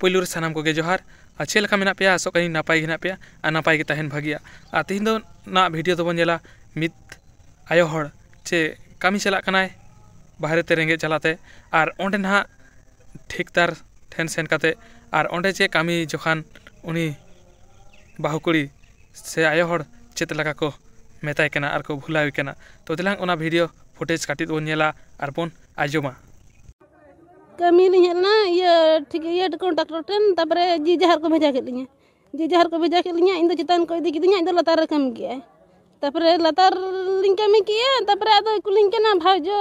पुलूर सामान को जोहार चलका मे पे आसो कहीं नपाय हेना पे नपाय भागे तेहन दो ना भिडियो तो बोला मित आयो चे कमी चलना बाहर ते रेगे चलाते और अंडे ना ठेकदार ठेन सेन और अंडे चे कमी जखान उन कुड़ी से आयो चेतला को मेत और को भूलाकना तो दिलहंग भिडियो फुटेज काटी बोला और बन आजमा কামিলিন হেনা ইয়া ঠিক ইয়া ডক্টৰ টেন তাৰ পাৰে জি জাহৰকে ভেজা কৰিলিন জি জাহৰকে ভেজা কৰিলিন ইনদ জেতানক ইদি কিদিনা ইনদ লতৰ কম গৈ আয়ে তাৰ পাৰে লতৰ লিন কম কি আয়ে তাৰ পাৰে আতো কুলিন কেনা ভাজো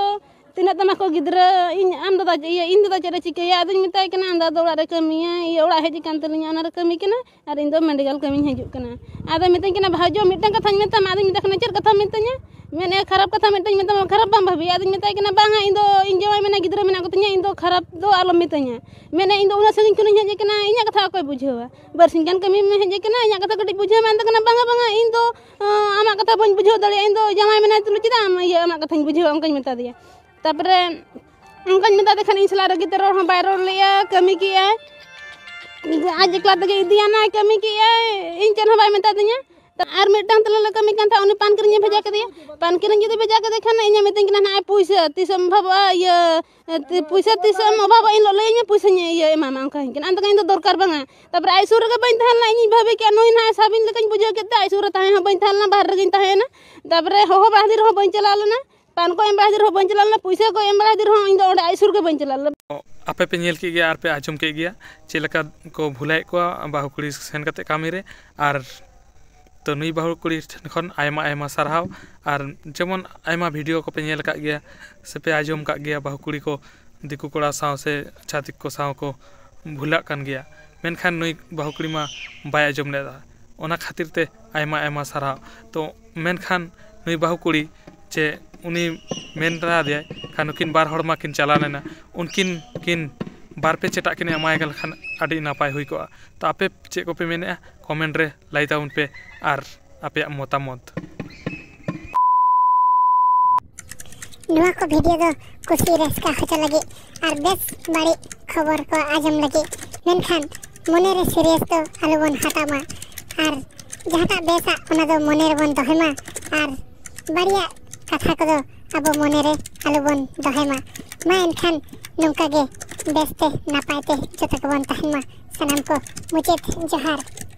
তেনা তেনাক গিদৰ ইন আম দদাজ ইয়া ইন দদাজৰে চিকা ইয়া আদিন মিতা কেনা আন্দা দড়াৰে কমিয়া ইয়া ওড়া হেজি কানতেন লিন আনাৰে কমি কেনা আৰু ইনদ মেডিকেল কমিং হিজুক কেনা আদে মিতেন কেনা ভাজো মিটা কথা মইতা না আদিন মিটা কেনা চৰ কথা মিতেনি मैंने खराब कथा मैं तो मत खराब बा भाभी अद मिताई कि मैं बांगा इन दो इन जवाई मैंने को इन खराब तो आलो मिता मैंने इन दो उना सेलिंग कथा कोई बुझेवा बरसिन कमी में हेजे इन कथा कटी बुझे मैं तो ना इन दो कथा बन बुझे दड़े इन दो जवाई मैंने तुलु तो ये कथा बुझे उनका मतदे तपर तापर मतदे खान इन सला रगी बै हम बाहर कमी किया आज एक्ला तक कमी किए इन चेन हवाई मिता ᱟᱨ ᱢᱤᱫᱴᱟᱝ ᱛᱟᱞᱮ ᱠᱟᱹᱢᱤ ᱠᱟᱱ ᱛᱟᱦᱮᱸ ᱩᱱᱤ ᱯᱟᱱᱠᱤᱨᱤᱧ ᱵᱷᱮᱡᱟ ᱠᱮᱫᱮᱭᱟ ᱯᱟᱱᱠᱤᱨᱤᱧ ᱡᱩᱫᱤ ᱵᱷᱮᱡᱟ ᱠᱮᱫᱮ ᱠᱷᱟᱱ ᱤᱧ ᱢᱤᱛᱟᱹᱧ ᱠᱟᱱᱟ ᱱᱟᱜ ᱯᱩᱭᱥᱟᱹ ᱛᱤᱥᱮᱢ ᱚᱵᱷᱟᱵᱚᱜᱼᱟ ᱤᱭᱟᱹ ᱯᱩᱭᱥᱟᱹ ᱛᱤᱥᱮᱢ ᱚᱵᱷᱟᱵᱚᱜᱼᱟ ᱤᱧ ᱞᱟᱹᱭᱟᱹᱧᱟ ᱯᱩᱭᱥᱟᱹᱧ ᱤᱭᱟᱹ ᱮᱢᱟᱢᱟ ᱚᱱᱠᱟ ᱦᱤᱧ ᱠᱟᱱᱟ ᱟᱫᱚ ᱤᱧ ᱫᱚ ᱫᱚᱨᱠᱟᱨ ᱵᱟᱝᱟ ᱛᱟᱯᱚᱨᱮ ᱟᱡ ᱥᱩᱨ ᱨᱮᱜᱮ ᱵᱟᱹᱧ ᱛᱟᱦᱮᱸ ᱞᱮᱱᱟ ᱤᱧᱤᱧ ᱵᱷᱟᱹᱵᱤ ᱠᱮᱫᱼᱟ ᱱᱩᱭ ᱱᱟᱦᱟᱜ ᱥᱟᱵᱤᱧ ᱞᱮᱠᱟᱧ ᱵᱩᱡᱷᱟᱹᱣ ᱠᱮᱫ ᱛᱮ ᱟᱡ ᱥᱩᱨ ᱨᱮ ᱛᱟᱦᱮᱸ ᱦᱚᱸ ᱵᱟᱹᱧ ᱛᱟᱦᱮᱸ ᱞᱮᱱᱟ ᱵᱟᱦᱨᱮ ᱨᱮᱜᱮᱧ ᱛᱟᱦᱮᱸᱭᱮᱱᱟ ᱛᱟᱯᱚᱨᱮ ᱦᱚᱦᱚ ᱵᱟᱲᱟ ᱫᱤᱱ ᱨᱮᱦᱚᱸ ᱵᱟᱹᱧ ᱪᱟᱞᱟᱣ ᱞᱮᱱᱟ पान को एम बड़ा दिन बन चला पैसा को एम बड़ा दिन इन दो आई सुर के बन चला आपे पे नेल के गया और पे आजम के गया चेलका को भुलाए को बाहु कुड़ी सेन कते कामी रे और तो नई बहु कुड़ी ठन सारा और जेमन आमा भिडियो कोल सेपे आजम का बहु कुड़ी को दिको कड़ा सा छातिक को सा को भूला मनखान नई बहु कुड़ी मा बै आजम लेना खातिर सारा तो मनखान नई बहु कुड़ी चे उन खान बार हड़मा किन चला लेना उनकिन किन बारपे चेटा किन खान ᱟᱹᱰᱤ ᱱᱟᱯᱟᱭ ᱦᱩᱭ ᱠᱚᱜᱼᱟ ᱛᱚ ᱟᱯᱮ ᱪᱮᱫ ᱠᱚᱯᱮ ᱢᱮᱱᱮᱫᱼᱟ ᱠᱚᱢᱮᱱᱴ ᱨᱮ ᱞᱟᱹᱭ ᱛᱟᱵᱚᱱ ᱯᱮ ᱟᱨ ᱟᱯᱮᱭᱟᱜ ᱢᱚᱛᱟᱢᱚᱛ ᱱᱚᱣᱟ ᱠᱚ ᱵᱷᱤᱰᱤᱭᱳ ᱫᱚ ᱠᱩᱥᱤ ᱨᱟᱹᱥᱠᱟᱹ ᱦᱚᱪᱚ ᱞᱟᱹᱜᱤᱫ ᱟᱨ ᱵᱮᱥ ᱵᱟᱹᱲᱤᱡ ᱠᱷᱚᱵᱚᱨ ᱠᱚ ᱟᱸᱡᱚᱢ ᱞᱟᱹᱜᱤᱫ ᱢᱮᱱᱠᱷᱟᱱ ᱢᱚᱱᱮ ᱨᱮ ᱥᱤᱨᱤᱭᱟᱥ ᱫᱚ ᱟᱞᱚᱵᱚᱱ ᱦᱟᱛᱟᱣ ᱢᱟ ᱟᱨ ᱡᱟᱦᱟᱸᱴᱟᱜ ᱵᱮᱥᱟᱜ ᱚᱱᱟ ᱫᱚ ᱢᱚᱱᱮ ᱨᱮᱵᱚᱱ ᱫᱚᱦᱚᱭ ᱟᱨ ᱵᱟᱹᱲᱤᱡᱟᱜ ᱠᱟᱛᱷᱟ ᱠᱚᱫᱚ ᱟᱵᱚ ᱨᱮ ᱟᱞᱚᱵᱚᱱ ᱫᱚᱦᱚᱭ ᱢᱟ ᱢᱟ ᱮᱱᱠᱷᱟᱱ ᱱᱚᱝᱠᱟ ᱜᱮ बेचते ना पाते जो तक बनता है सनम को मुझे जोहार